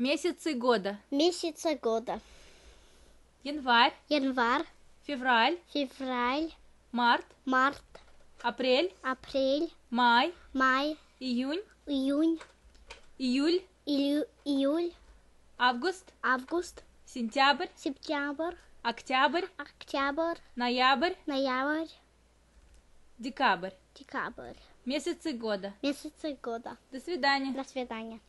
Месяцы года. Месяцы года. Январь. Январь. Февраль. Февраль. Март. Март. Апрель. Апрель. Май. Май. Июнь. Июнь. Июль. Илю, июль. Август. Август. Сентябрь. Сентябрь. Октябрь. Октябрь. Ноябрь. Ноябрь. Декабрь. Декабрь. Месяцы года. Месяцы года. До свидания. До свидания.